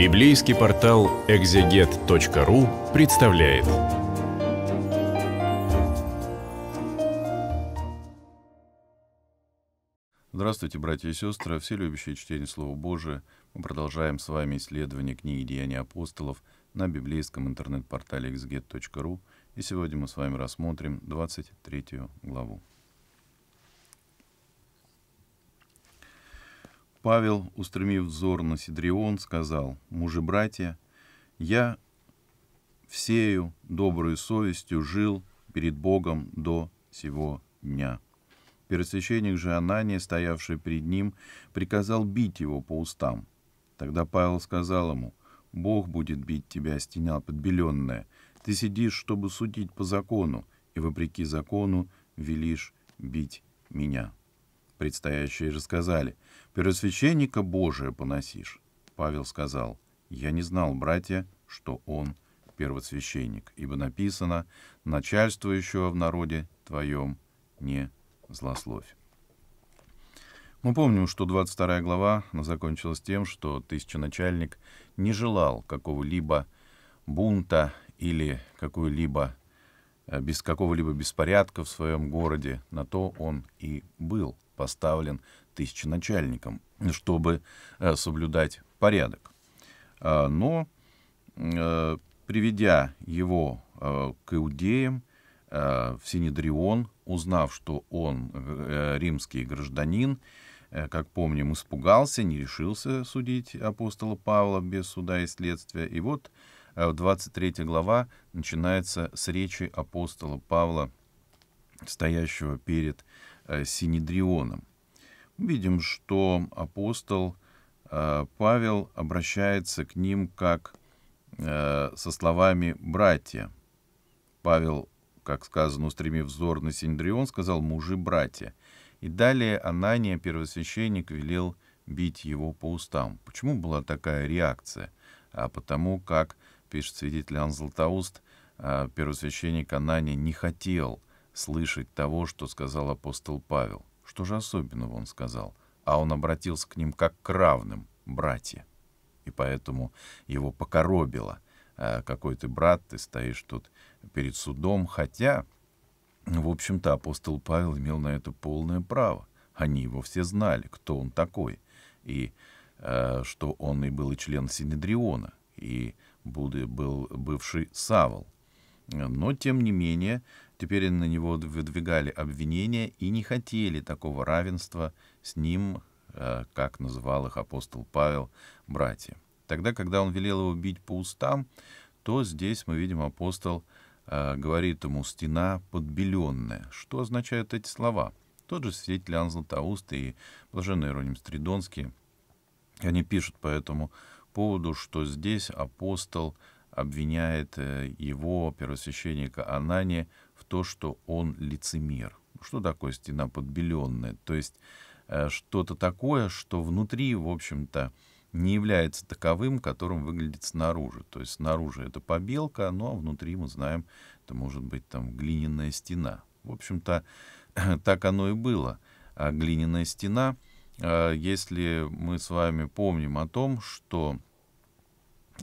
Библейский портал экзегет.ру представляет. Здравствуйте, братья и сестры, все любящие чтение Слова Божия. Мы продолжаем с вами исследование книги «Деяния апостолов» на библейском интернет-портале exeget.ru, И сегодня мы с вами рассмотрим 23 главу. Павел, устремив взор на Сидрион, сказал, «Мужи, братья, я всею доброй совестью жил перед Богом до сего дня». Первосвященник же Анания, стоявший перед ним, приказал бить его по устам. Тогда Павел сказал ему, «Бог будет бить тебя, стеня подбеленная. Ты сидишь, чтобы судить по закону, и вопреки закону велишь бить меня». Предстоящие же сказали, «Первосвященника Божия поносишь». Павел сказал, «Я не знал, братья, что он первосвященник, ибо написано, начальствующего в народе твоем не злословь». Мы помним, что 22 глава закончилась тем, что тысяченачальник не желал какого-либо бунта или какой-либо Э, без какого-либо беспорядка в своем городе, на то он и был поставлен тысяченачальником, чтобы э, соблюдать порядок. Э, но, приведя его к иудеям, в Синедрион, узнав, что он римский гражданин, как помним, испугался, не решился судить апостола Павла без суда и следствия. И вот а в 23 глава начинается с речи апостола Павла, стоящего перед э, Синедрионом. Видим, что апостол э, Павел обращается к ним как э, со словами «братья». Павел, как сказано, устремив взор на Синдрион, сказал «мужи, братья». И далее Анания, первосвященник, велел бить его по устам. Почему была такая реакция? А потому как пишет свидетель Иоанн Златоуст, а, первосвященник Анани не хотел слышать того, что сказал апостол Павел. Что же особенного он сказал? А он обратился к ним как к равным, братья. И поэтому его покоробило. А, Какой ты брат, ты стоишь тут перед судом, хотя, в общем-то, апостол Павел имел на это полное право. Они его все знали, кто он такой, и э, что он и был и член Синедриона, и э, Будды был бывший Савол. Но, тем не менее, теперь на него выдвигали обвинения и не хотели такого равенства с ним, э, как называл их апостол Павел, братья. Тогда, когда он велел его бить по устам, то здесь мы видим апостол э, говорит ему «стена подбеленная». Что означают эти слова? Тот же свидетель Анзел Тауст и блаженный Ироним Стридонский, они пишут по этому поводу, что здесь апостол обвиняет э, его, первосвященника Анания, в то, что он лицемер. Что такое стена подбеленная? То есть э, что-то такое, что внутри, в общем-то, не является таковым, которым выглядит снаружи. То есть снаружи это побелка, но ну, а внутри мы знаем, это может быть там глиняная стена. В общем-то, так оно и было. А глиняная стена — Э, если мы с вами помним о том, что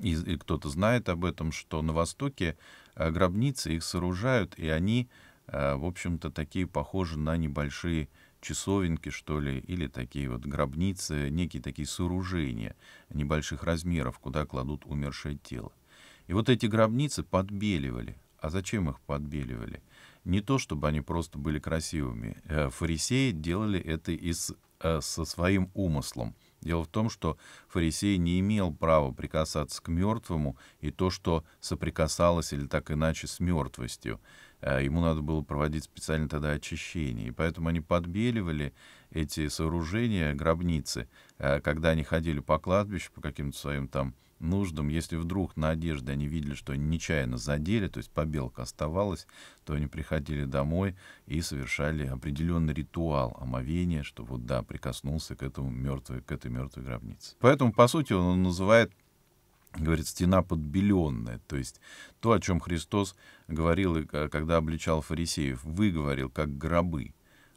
и, и кто-то знает об этом, что на Востоке э, гробницы их сооружают, и они, э, в общем-то, такие похожи на небольшие часовенки, что ли, или такие вот гробницы, некие такие сооружения небольших размеров, куда кладут умершее тело. И вот эти гробницы подбеливали. А зачем их подбеливали? Не то, чтобы они просто были красивыми. Фарисеи делали это из Э, со своим умыслом. Дело в том, что фарисей не имел права прикасаться к мертвому, и то, что соприкасалось или так иначе с мертвостью. Э, ему надо было проводить специально тогда очищение. И поэтому они подбеливали эти сооружения, гробницы, э, когда они ходили по кладбищу, по каким-то своим там нуждам. Если вдруг на одежде они видели, что они нечаянно задели, то есть побелка оставалась, то они приходили домой и совершали определенный ритуал омовения, что вот да, прикоснулся к, этому мертвой, к этой мертвой гробнице. Поэтому, по сути, он, называет говорит, стена подбеленная, то есть то, о чем Христос говорил, э, когда обличал фарисеев, выговорил, как гробы, э,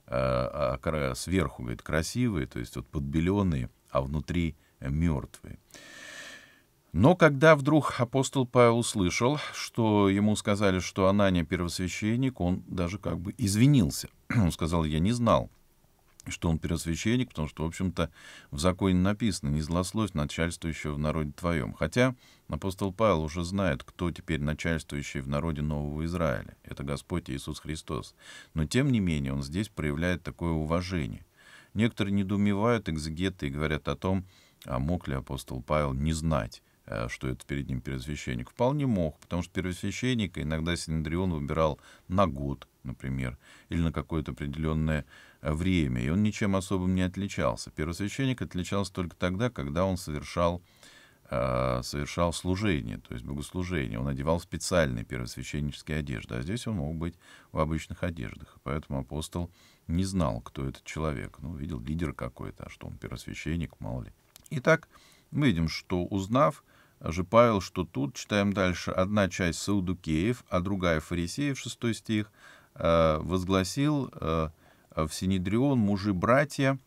а, а, сверху, говорит, красивые, то есть вот подбеленные, а внутри э, мертвые. Но когда вдруг апостол Павел услышал, что ему сказали, что Анания первосвященник, он даже как бы извинился. Он сказал, я не знал, что он первосвященник, потому что, в общем-то, в законе написано, не злословь начальствующего в народе твоем. Хотя апостол Павел уже знает, кто теперь начальствующий в народе Нового Израиля. Это Господь Иисус Христос. Но, тем не менее, он здесь проявляет такое уважение. Некоторые недоумевают экзегеты и говорят о том, а мог ли апостол Павел не знать, Э, что это перед ним первосвященник. Вполне мог, потому что первосвященника иногда Синдрион выбирал на год, например, или на какое-то определенное э, время, и он ничем особым не отличался. Первосвященник отличался только тогда, когда он совершал э, совершал служение, то есть богослужение. Он одевал специальные первосвященнические одежды, а здесь он мог быть в обычных одеждах. Поэтому апостол не знал, кто этот человек. Ну, видел лидер какой-то, а что он первосвященник, мало ли. Итак, мы видим, что узнав, Павел, что тут, читаем дальше, одна часть саудукеев, а другая фарисеев, шестой стих, э, возгласил э, в Синедрион мужи-братья,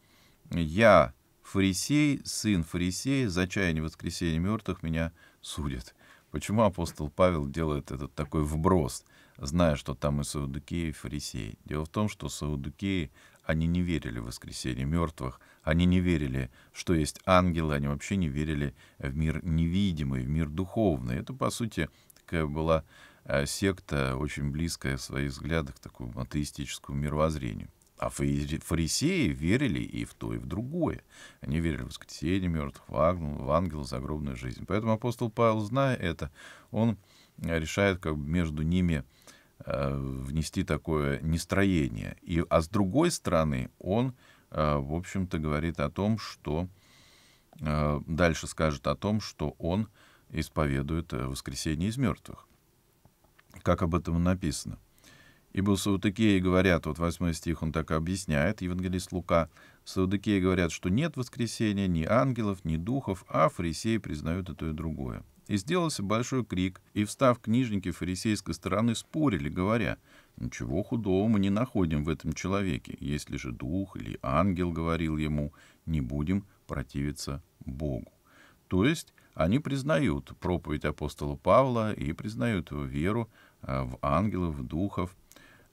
я фарисей, сын фарисея, за чаяние воскресения мертвых меня судят. Почему апостол Павел делает этот такой вброс, зная, что там и саудукеи, и фарисеи? Дело в том, что саудукеи они не верили в воскресение мертвых, они не верили, что есть ангелы, они вообще не верили в мир невидимый, в мир духовный. Это, по сути, такая была э, секта, очень близкая в своих взглядах к такому атеистическому мировоззрению. А фарисеи верили и в то, и в другое. Они верили в воскресение мертвых, в ангел, в ангел, загробную жизнь. Поэтому апостол Павел, зная это, он э, решает как бы между ними Э, внести такое нестроение. И, а с другой стороны, он, э, в общем-то, говорит о том, что э, дальше скажет о том, что он исповедует воскресение из мертвых. Как об этом написано. Ибо саудыкеи говорят, вот 8 стих он так объясняет, евангелист Лука, саудыкеи говорят, что нет воскресения ни ангелов, ни духов, а фарисеи признают и то, и другое. И сделался большой крик, и, встав книжники фарисейской стороны, спорили, говоря, «Ничего худого мы не находим в этом человеке, если же дух или ангел говорил ему, не будем противиться Богу». То есть они признают проповедь апостола Павла и признают его веру э, в ангелов, в духов.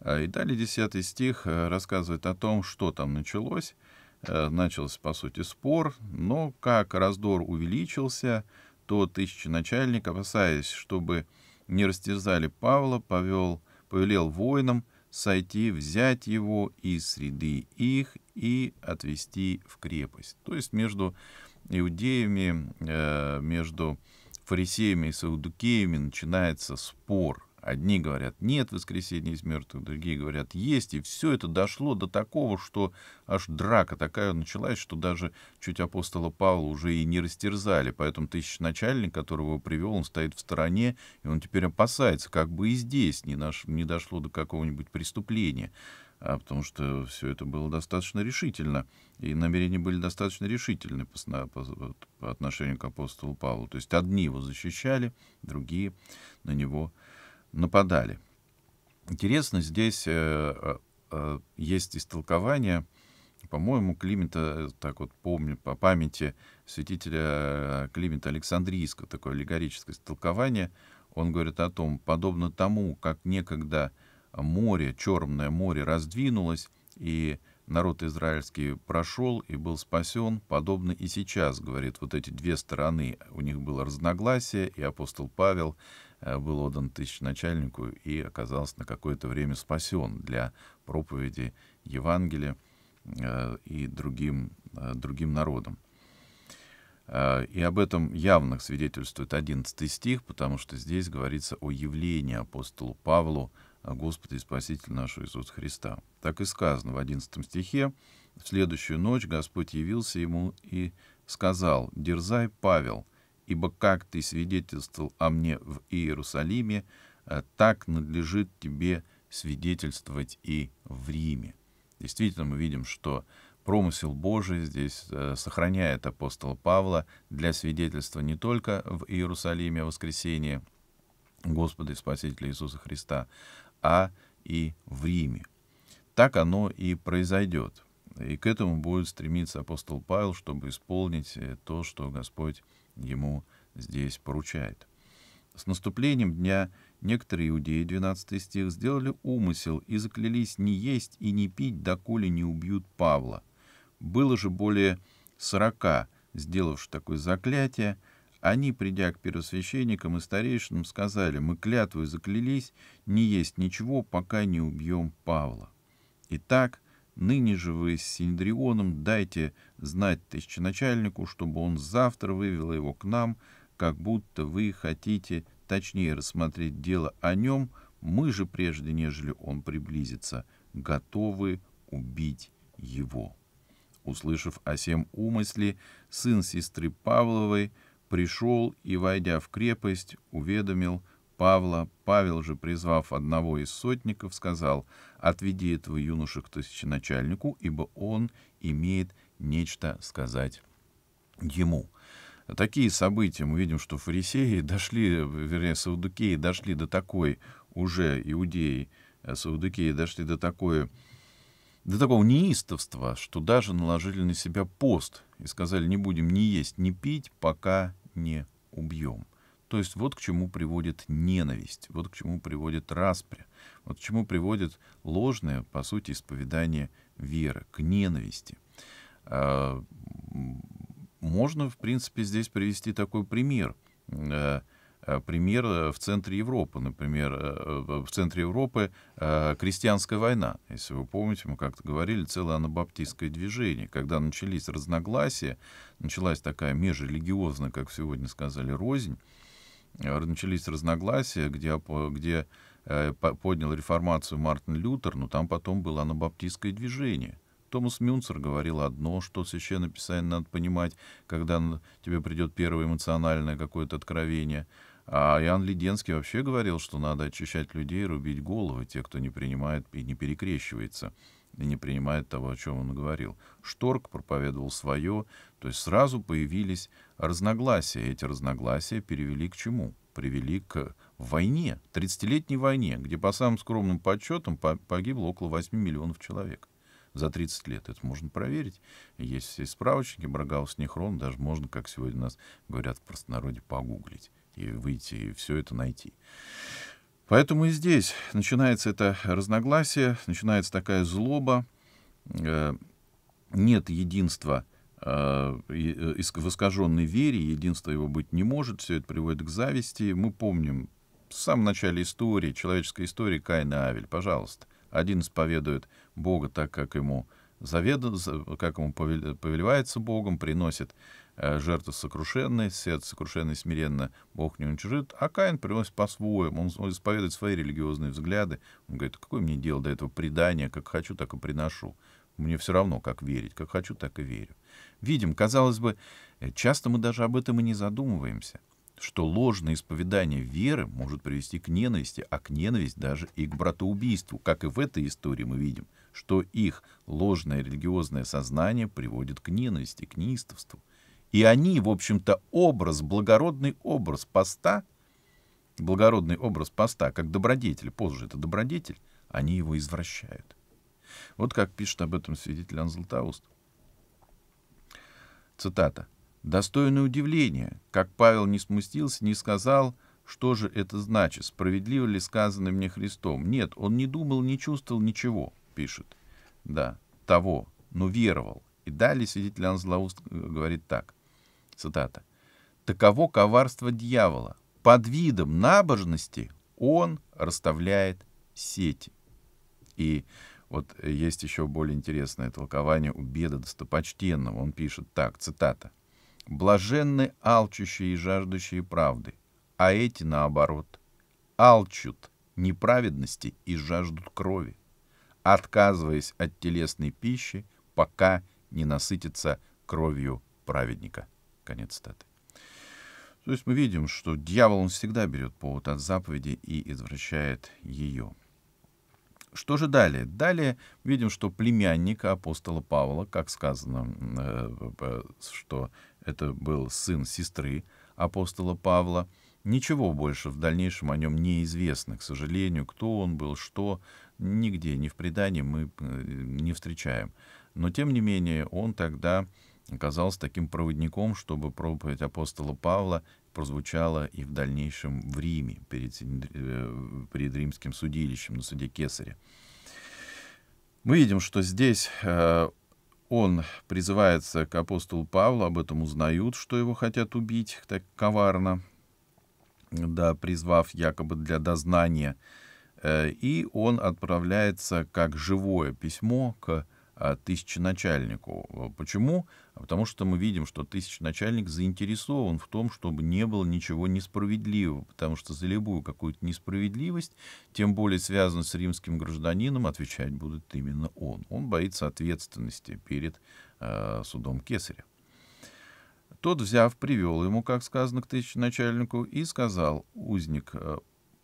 Э, и далее 10 стих э, рассказывает о том, что там началось. Начался, по сути, спор, но как раздор увеличился, то тысячи начальник, опасаясь, чтобы не растязали Павла, повел, повелел воинам сойти, взять его из среды их и отвести в крепость. То есть между иудеями, э, между фарисеями и саудукеями начинается спор – Одни говорят, нет воскресения из мертвых, другие говорят, есть. И все это дошло до такого, что аж драка такая началась, что даже чуть апостола Павла уже и не растерзали. Поэтому тысяч начальник, которого привел, он стоит в стороне, и он теперь опасается, как бы и здесь не, наш, не дошло до какого-нибудь преступления. А потому что все это было достаточно решительно, и намерения были достаточно решительны по, по, по отношению к апостолу Павлу. То есть одни его защищали, другие на него нападали. Интересно, здесь э, э, э, есть истолкование, по-моему, Климента, так вот помню, по памяти святителя Климента Александрийского, такое аллегорическое истолкование, он говорит о том, подобно тому, как некогда море, Черное море раздвинулось, и народ израильский прошел и был спасен, подобно и сейчас, говорит, вот эти две стороны, у них было разногласие, и апостол Павел Э, был отдан тысяч начальнику и оказался на какое-то время спасен для проповеди Евангелия э, и другим, э, другим народам. И об этом явно свидетельствует 11 стих, потому что здесь говорится о явлении апостолу Павлу Господа и Спасителя нашего Иисуса Христа. Так и сказано в 11 стихе. «В следующую ночь Господь явился ему и сказал, «Дерзай, Павел, ибо как ты свидетельствовал о мне в Иерусалиме, э, так надлежит тебе свидетельствовать и в Риме. Действительно, мы видим, что промысел Божий здесь э, сохраняет апостола Павла для свидетельства не только в Иерусалиме о воскресении Господа и Спасителя Иисуса Христа, а и в Риме. Так оно и произойдет. И к этому будет стремиться апостол Павел, чтобы исполнить э, то, что Господь ему здесь поручает. С наступлением дня некоторые иудеи, 12 стих, сделали умысел и заклялись не есть и не пить, доколе не убьют Павла. Было же более сорока, сделавших такое заклятие, они, придя к первосвященникам и старейшинам, сказали, мы клятвы заклялись не есть ничего, пока не убьем Павла. Итак, так, Ныне же вы с Синдрионом дайте знать тысяченачальнику, чтобы он завтра вывел его к нам, как будто вы хотите точнее рассмотреть дело о нем, мы же, прежде нежели он приблизится, готовы убить его». Услышав о сем умысле, сын сестры Павловой пришел и, войдя в крепость, уведомил, Павла, Павел же, призвав одного из сотников, сказал, «Отведи этого юноша к тысяченачальнику, ибо он имеет нечто сказать ему». Такие события мы видим, что фарисеи дошли, вернее, саудукеи дошли до такой уже иудеи, а саудукеи дошли до такой до такого неистовства, что даже наложили на себя пост и сказали, не будем ни есть, ни пить, пока не убьем. То есть вот к чему приводит ненависть, вот к чему приводит распря, вот к чему приводит ложное, по сути, исповедание веры, к ненависти. А, можно, в принципе, здесь привести такой пример. Э, э, пример э, в центре Европы, например, в центре Европы крестьянская война. Если вы помните, мы как-то говорили, целое анабаптистское движение. Когда начались разногласия, началась такая межрелигиозная, как сегодня сказали, рознь, начались разногласия, где, где э, поднял реформацию Мартин Лютер, но там потом было анабаптистское движение. Томас Мюнцер говорил одно, что Священное Писание надо понимать, когда тебе придет первое эмоциональное какое-то откровение. А Иоанн Леденский вообще говорил, что надо очищать людей, рубить головы, те, кто не принимает и не перекрещивается и не принимает того, о чем он говорил. Шторк проповедовал свое, то есть сразу появились разногласия. Эти разногласия перевели к чему? Привели к войне, 30-летней войне, где по самым скромным подсчетам погибло около 8 миллионов человек за 30 лет. Это можно проверить. Есть все справочники, Брагаус, Нехрон, даже можно, как сегодня у нас говорят в простонародье, погуглить и выйти, и все это найти. Поэтому и здесь начинается это разногласие, начинается такая злоба, э, нет единства э, э, в искаженной вере, единства его быть не может, все это приводит к зависти. Мы помним в самом начале истории, человеческой истории Каин и Авель, пожалуйста, один исповедует Бога так, как ему заведу, как ему повелевается Богом, приносит э, жертву сокрушенной, сердце сокрушенное смиренно Бог не уничтожит. а Каин приносит по-своему, он, исповедует свои религиозные взгляды, он говорит, какое мне дело до этого предания, как хочу, так и приношу, мне все равно, как верить, как хочу, так и верю. Видим, казалось бы, э, часто мы даже об этом и не задумываемся, что ложное исповедание веры может привести к ненависти, а к ненависти даже и к братоубийству, как и в этой истории мы видим — что их ложное религиозное сознание приводит к ненависти, к неистовству. И они, в общем-то, образ, благородный образ поста, благородный образ поста, как добродетель, позже это добродетель, они его извращают. Вот как пишет об этом свидетель Анзлатауст. Цитата. «Достойное удивление, как Павел не смустился, не сказал, что же это значит, справедливо ли сказано мне Христом. Нет, он не думал, не чувствовал ничего пишут, да, того, но веровал. И далее свидетель Иоанн Злоуст э, говорит так, цитата, «Таково коварство дьявола. Под видом набожности он расставляет сети». И вот э, есть еще более интересное толкование у беда достопочтенного. Он пишет так, цитата, «Блаженны алчущие и жаждущие правды, а эти, наоборот, алчут неправедности и жаждут крови отказываясь от телесной пищи, пока не насытится кровью праведника. Конец статы. То есть мы видим, что дьявол он всегда берет повод от заповеди и извращает ее. Что же далее? Далее видим, что племянника апостола Павла, как сказано, э, что это был сын сестры апостола Павла, ничего больше в дальнейшем о нем не известно, к сожалению, кто он был, что нигде, ни в предании мы э, не встречаем. Но тем не менее он тогда оказался таким проводником, чтобы проповедь апостола Павла прозвучала и в дальнейшем в Риме, перед, э, перед римским судилищем, на суде Кесаря. Мы видим, что здесь э, он призывается к апостолу Павлу, об этом узнают, что его хотят убить так коварно, да, призвав якобы для дознания Э, и он отправляется как живое письмо к э, тысяченачальнику. Э, почему? А потому что мы видим, что тысяченачальник заинтересован в том, чтобы не было ничего несправедливого, потому что за любую какую-то несправедливость, тем более связанную с римским гражданином, отвечать будет именно он. Он боится ответственности перед э, судом Кесаря. Тот, взяв, привел ему, как сказано, к тысяченачальнику и сказал, узник,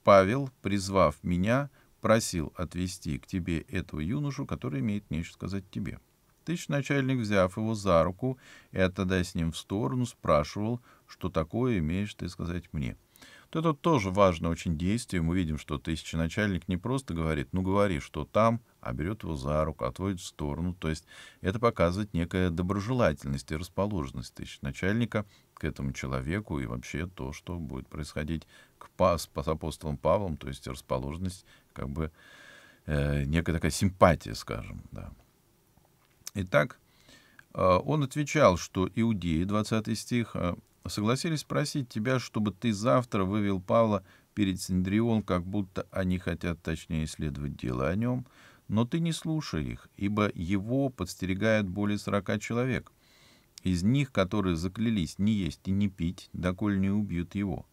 Павел, призвав меня, просил отвести к тебе этого юношу, который имеет нечто сказать тебе. Тысяч начальник, взяв его за руку и отойдя с ним в сторону, спрашивал, что такое имеешь ты сказать мне. Вот это тоже важно очень действие. Мы видим, что тысяченачальник не просто говорит, ну говори, что там, а берет его за руку, отводит в сторону. То есть это показывает некая доброжелательность и расположенность тысяченачальника к этому человеку и вообще то, что будет происходить к пас, по апостолом Павлом, то есть расположенность, как бы э, некая такая симпатия, скажем. Да. Итак, э, он отвечал, что иудеи, 20 стих, э, согласились просить тебя, чтобы ты завтра вывел Павла перед Синдрион, как будто они хотят точнее исследовать дело о нем, но ты не слушай их, ибо его подстерегает более сорока человек, из них, которые заклялись не есть и не пить, доколь не убьют его.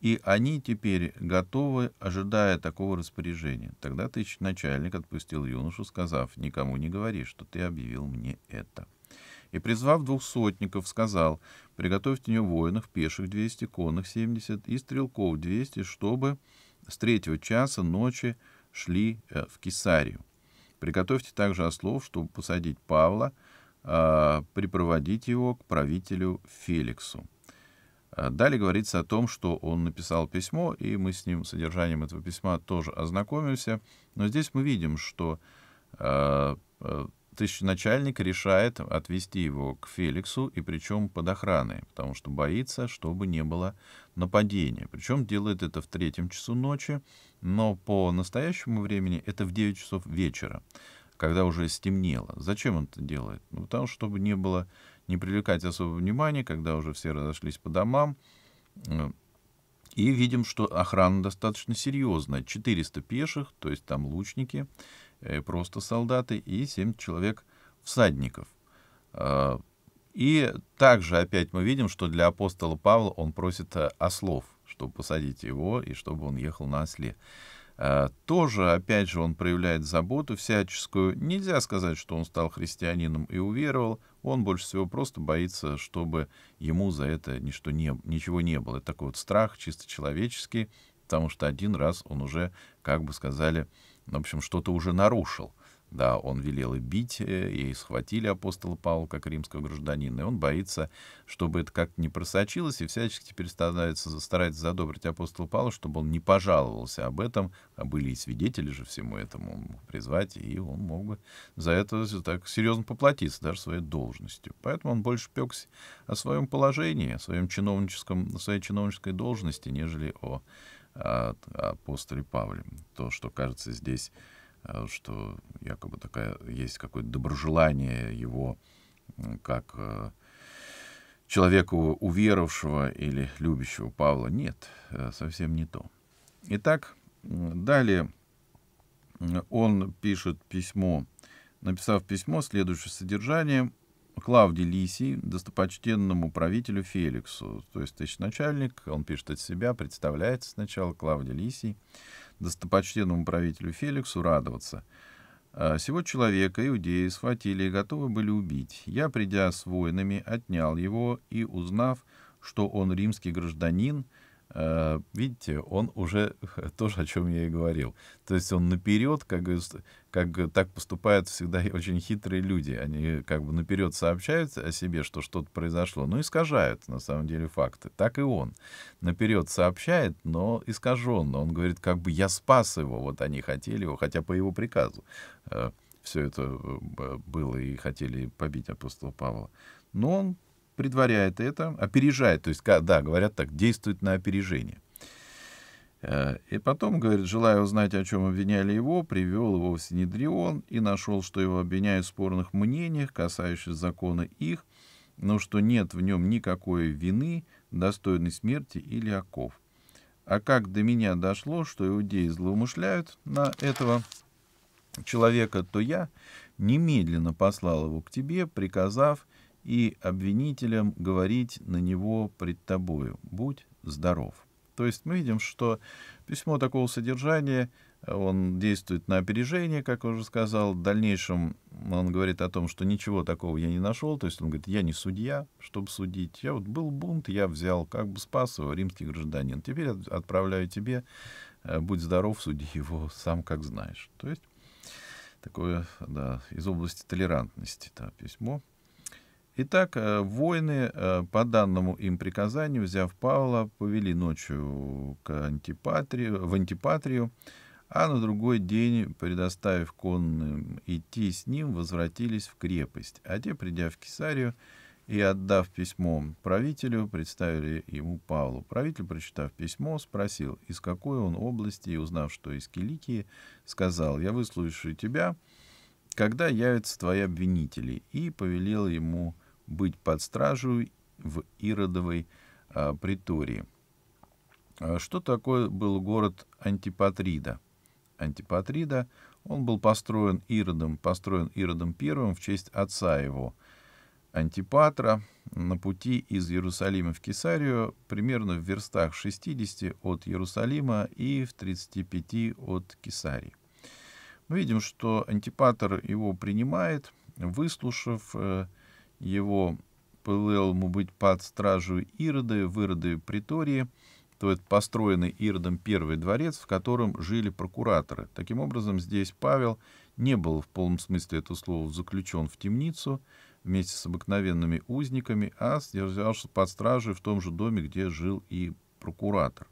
И они теперь готовы, ожидая такого распоряжения. Тогда ты начальник отпустил юношу, сказав, никому не говори, что ты объявил мне это. И, призвав двух сотников, сказал, приготовьте мне воинов, пеших 200, конных 70 и стрелков 200, чтобы с третьего часа ночи шли э, в Кесарию. Приготовьте также ослов, чтобы посадить Павла, а, припроводить его к правителю Феликсу. А далее говорится о том, что он написал письмо, и мы с ним содержанием этого письма тоже ознакомимся. Но здесь мы видим, что э, а, а, начальник решает отвести его к Феликсу, и причем под охраной, потому что боится, чтобы не было нападения. Причем делает это в третьем часу ночи, но по настоящему времени это в 9 часов вечера, когда уже стемнело. Зачем он это делает? Ну, потому что чтобы не было не привлекать особого внимания, когда уже все разошлись по домам. Э, и видим, что охрана достаточно серьезная. 400 пеших, то есть там лучники, э, просто солдаты, и 7 человек всадников. Э, и также опять мы видим, что для апостола Павла он просит ослов, чтобы посадить его и чтобы он ехал на осле. Тоже, опять же, он проявляет заботу всяческую. Нельзя сказать, что он стал христианином и уверовал, он больше всего просто боится, чтобы ему за это ничто не, ничего не было. Это такой вот страх чисто человеческий, потому что один раз он уже, как бы сказали, в общем, что-то уже нарушил. Да, он велел и бить, э, и схватили апостола Павла как римского гражданина, и он боится, чтобы это как-то не просочилось, и всячески теперь старается, старается задобрить апостола Павла, чтобы он не пожаловался об этом, а были и свидетели же всему этому призвать, и он мог бы за это так серьезно поплатиться даже своей должностью. Поэтому он больше пекся о своем положении, о, своем чиновническом, о своей чиновнической должности, нежели о, о, апостоле Павле. То, что кажется здесь Э, что якобы такая есть какое-то доброжелание его как э, человеку уверовавшего или любящего Павла. Нет, э, совсем не то. Итак, далее он пишет письмо, написав письмо, следующее содержание Клавдий Лисий, достопочтенному правителю Феликсу, то есть тысячначальник, он пишет от себя, представляется сначала Клавдий Лисий, достопочтенному правителю Феликсу радоваться. А, Сего человека иудеи схватили и готовы были убить. Я, придя с воинами, отнял его и, узнав, что он римский гражданин, — Э, видите, он уже тоже, о чем я и говорил. То есть он наперед, как, как так поступают всегда очень хитрые люди. Они как бы наперед сообщают о себе, что что-то произошло, но искажают на самом деле факты. Так и он. Наперед сообщает, но искаженно. Он говорит, как бы я спас его, вот они хотели его, хотя по его приказу э, все это э, было и хотели побить апостола Павла. Но он предваряет это, опережает, то есть, да, говорят так, действует на опережение. Э, и потом, говорит, желая узнать, о чем обвиняли его, привел его в Синедрион и нашел, что его обвиняют в спорных мнениях, касающихся закона их, но что нет в нем никакой вины, достойной смерти или оков. А как до меня дошло, что иудеи злоумышляют на этого человека, то я немедленно послал его к тебе, приказав и обвинителям говорить на него пред тобою. Будь здоров. То есть мы видим, что письмо такого содержания, он действует на опережение, как уже сказал. В дальнейшем он говорит о том, что ничего такого я не нашел. То есть он говорит, я не судья, чтобы судить. Я вот был бунт, я взял, как бы спас его, римский гражданин. Теперь отправляю тебе, э, будь здоров, суди его сам, как знаешь. То есть такое, да, из области толерантности, да, письмо. Итак, э, воины, э, по данному им приказанию, взяв Павла, повели ночью к антипатрию, в антипатрию, а на другой день, предоставив конным идти с ним, возвратились в крепость. А те, придя в Кесарию и отдав письмо правителю, представили ему Павлу. Правитель, прочитав письмо, спросил, из какой он области, и узнав, что из Киликии, сказал, «Я выслушаю тебя, когда явятся твои обвинители», и повелел ему быть под стражу в Иродовой а, притории. А что такое был город Антипатрида? Антипатрида, он был построен Иродом, построен Иродом I в честь отца его, Антипатра, на пути из Иерусалима в Кесарию, примерно в верстах 60 от Иерусалима и в 35 от Кесарии. Мы видим, что Антипатр его принимает, выслушав э, его пылел му быть под стражу Ироды, в Ироды Притории, то это построенный Иродом первый дворец, в котором жили прокураторы. Таким образом, здесь Павел не был в полном смысле этого слова заключен в темницу вместе с обыкновенными узниками, а сдержался под стражей в том же доме, где жил и прокуратор.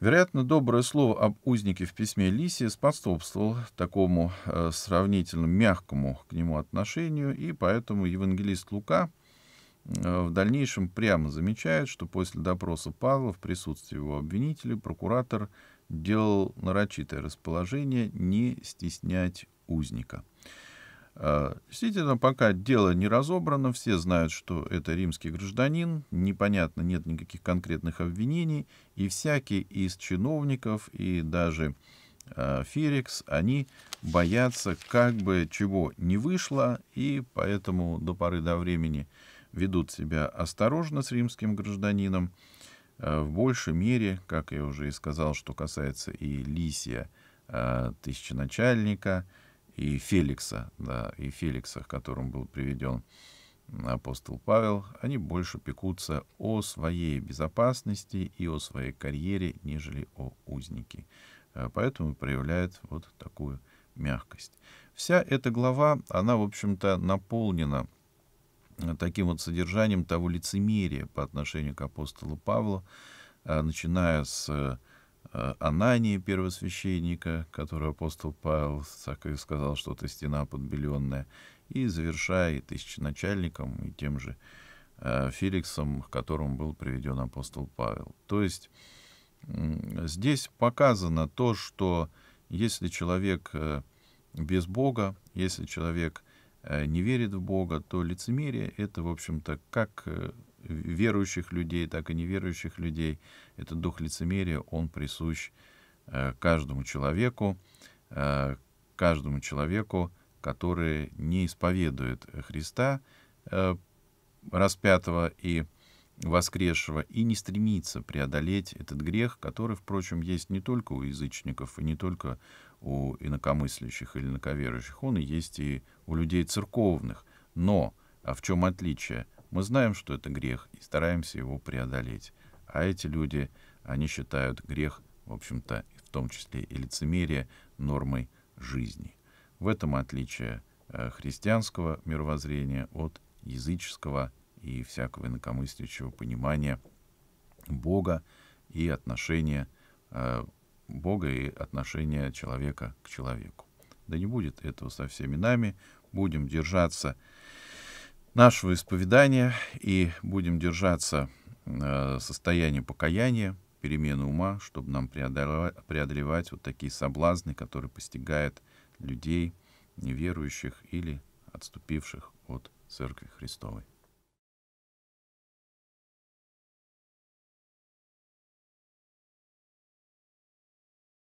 Вероятно, доброе слово об узнике в письме Лисии способствовало такому э, сравнительно мягкому к нему отношению, и поэтому евангелист Лука э, в дальнейшем прямо замечает, что после допроса Павла в присутствии его обвинителя прокуратор делал нарочитое расположение не стеснять узника. А, действительно, пока дело не разобрано, все знают, что это римский гражданин, непонятно, нет никаких конкретных обвинений, и всякие из чиновников, и даже э, а, Ферикс, они боятся, как бы чего не вышло, и поэтому до поры до времени ведут себя осторожно с римским гражданином. А, в большей мере, как я уже и сказал, что касается и Лисия, э, тысяченачальника, начальника и Феликса, да, и Феликса, к которому был приведен апостол Павел, они больше пекутся о своей безопасности и о своей карьере, нежели о узнике. Э, поэтому проявляет вот такую мягкость. Вся эта глава, она, в общем-то, наполнена э, таким вот содержанием того лицемерия по отношению к апостолу Павлу, э, начиная с Э, Анании, первосвященника, который апостол Павел так и сказал, что это стена подбеленная, и завершая тысяченачальником и тем же э, Феликсом, к которому был приведен апостол Павел. То есть здесь показано то, что если человек э, без Бога, если человек не верит в Бога, то лицемерие — это, в общем-то, как верующих людей, так и неверующих людей. Этот дух лицемерия, он присущ э, каждому человеку, э, каждому человеку, который не исповедует Христа э, распятого и воскресшего, и не стремится преодолеть этот грех, который, впрочем, есть не только у язычников и не только у инакомыслящих или инаковерующих, он и есть и у людей церковных. Но а в чем отличие? Мы знаем, что это грех, и стараемся его преодолеть. А эти люди, они считают грех, в общем-то, в том числе и лицемерие, нормой жизни. В этом отличие э, христианского мировоззрения от языческого и всякого инакомыслящего понимания Бога и отношения э, Бога и отношения человека к человеку. Да не будет этого со всеми нами. Будем держаться нашего исповедания и будем держаться э, состояния покаяния, перемены ума, чтобы нам преодолевать, преодолевать вот такие соблазны, которые постигают людей, неверующих или отступивших от Церкви Христовой.